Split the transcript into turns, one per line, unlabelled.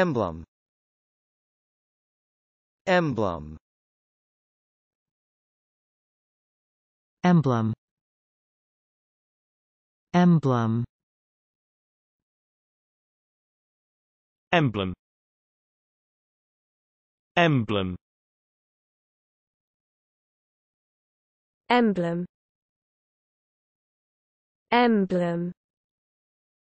Emblem Emblem Emblem Emblem Emblem Emblem Emblem Emblem